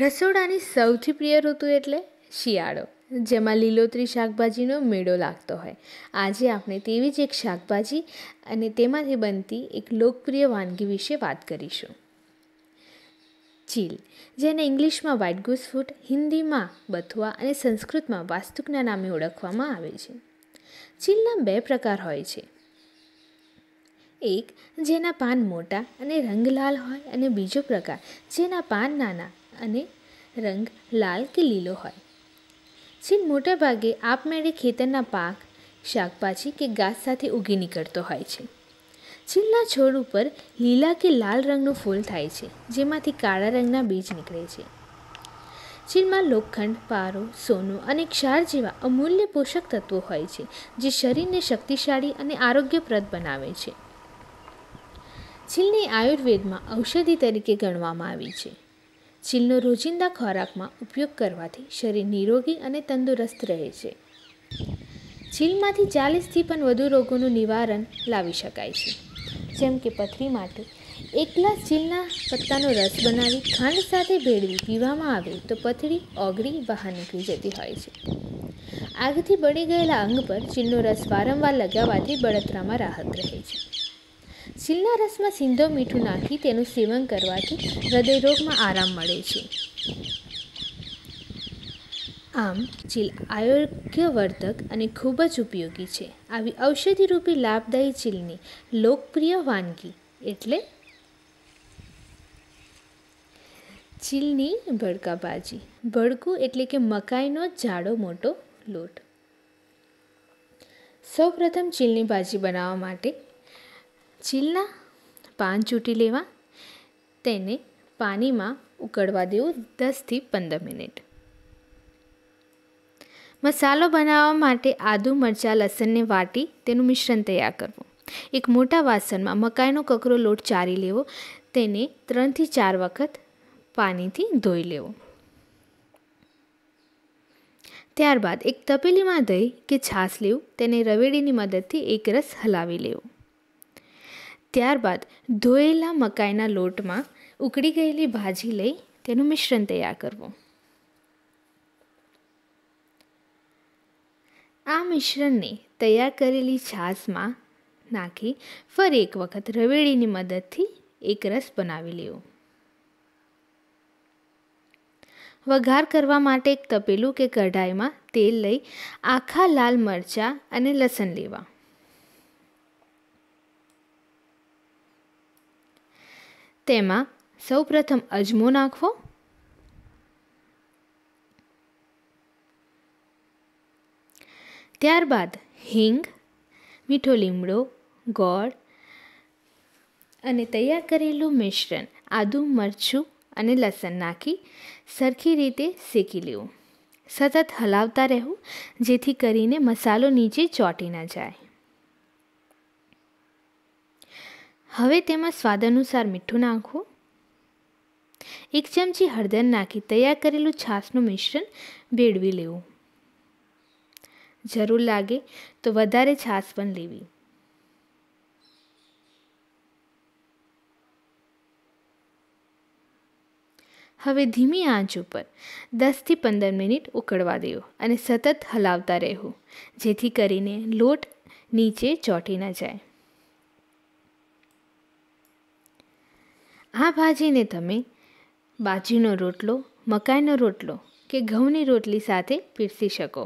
રસોડાની સૌથી પ્રિય ઋતુ એટલે શિયાળો જેમાં લીલોતરી શાકભાજીનો મેળો લાગતો હોય આજે આપણે તેવી જ એક શાકભાજી અને તેમાંથી બનતી એક લોકપ્રિય વાનગી વિશે વાત કરીશું ચીલ જેને ઇંગ્લિશમાં વ્હાઇટ ગુસ ફૂડ હિન્દીમાં બથુઆ અને સંસ્કૃતમાં વાસ્તુકના નામે ઓળખવામાં આવે છે ચીલના બે પ્રકાર હોય છે એક જેના પાન મોટા અને રંગ લાલ હોય અને બીજો પ્રકાર જેના પાન નાના અને રંગ લાલ કે લીલો હોય ચીલ મોટાભાગે આપમેળે ખેતરના પાક શાકભાજી કે ઘાસ સાથે ઉગી નીકળતો હોય છે ચીલના છોડ ઉપર લીલા કે લાલ રંગનું ફૂલ થાય છે જેમાંથી કાળા રંગના બીજ નીકળે છે જેમાં લોખંડ પારો સોનું અને ક્ષાર જેવા અમૂલ્ય પોષક તત્વો હોય છે જે શરીરને શક્તિશાળી અને આરોગ્યપ્રદ બનાવે છે ચીલને આયુર્વેદમાં ઔષધિ તરીકે ગણવામાં આવી છે ચીલનો રોજિંદા ખોરાકમાં ઉપયોગ કરવાથી શરીર નિરોગી અને તંદુરસ્ત રહે છે ચીલમાંથી ચાલીસથી પણ વધુ રોગોનું નિવારણ લાવી શકાય છે જેમ કે પથરી માટે એક ગ્લાસ ચીલના પત્તાનો રસ બનાવી ખાંડ સાથે ભેળવી પીવામાં આવે તો પથરી ઓગળી બહાર નીકળી જતી હોય છે આગથી બળી ગયેલા અંગ પર ચીલનો રસ વારંવાર લગાવવાથી બળતરામાં રાહત રહે છે ચીલના રસમાં સિંધો મીઠું નાખી તેનું સેવન કરવાથી હૃદય રોગમાં આરામ મળે છે આમ ચીલ આરોગ્યવર્ધક અને ખૂબ જ ઉપયોગી છે આવી ઔષધિરૂપી લાભદાયી ચીલની લોકપ્રિય વાનગી એટલે ચીલની ભડકાબાજી ભડકું એટલે કે મકાઈનો જાડો મોટો લોટ સૌપ્રથમ ચીલની ભાજી બનાવવા માટે ચીલના પાન ચૂંટી લેવા તેને પાણીમાં ઉકળવા દેવું દસથી પંદર મિનિટ મસાલો બનાવવા માટે આદુ મરચાં લસણને વાટી તેનું મિશ્રણ તૈયાર કરવું એક મોટા વાસણમાં મકાઈનો કકરો લોટ ચારી લેવો તેને ત્રણથી ચાર વખત પાણીથી ધોઈ લેવું ત્યારબાદ એક તપેલીમાં દહીં કે છાશ લેવું તેને રવેડીની મદદથી એક રસ હલાવી લેવું ત્યારબાદ ધોયેલા મકાઈના લોટમાં ઉકળી ગયેલી ભાજી લઈ તેનું મિશ્રણ તૈયાર કરવું આ મિશ્રણને તૈયાર કરેલી છાશમાં નાખી ફરી એક વખત રવેડીની મદદથી એક રસ બનાવી લેવું વઘાર કરવા માટે એક તપેલું કે કઢાઈમાં તેલ લઈ આખા લાલ મરચાં અને લસણ લેવા તેમાં સૌ પ્રથમ અજમો નાખવો ત્યારબાદ હિંગ મીઠો લીમડો ગોળ અને તૈયાર કરેલું મિશ્રણ આદુ મરચું અને લસણ નાખી સરખી રીતે શેકી લેવું સતત હલાવતા રહેવું જેથી કરીને મસાલો નીચે ચોંટી ન જાય હવે તેમાં સ્વાદ અનુસાર મીઠું નાખવું એક ચમચી હળદર નાખી તૈયાર કરેલું છાશનું મિશ્રણ ભેળવી લેવું જરૂર લાગે તો વધારે છાશ પણ લેવી હવે ધીમી આંચ ઉપર દસથી પંદર મિનિટ ઉકળવા દેવો અને સતત હલાવતા રહેવું જેથી કરીને લોટ નીચે ચોટી ન જાય આ ભાજીને તમે બાજરીનો રોટલો મકાઈનો રોટલો કે ઘઉંની રોટલી સાથે પીરસી શકો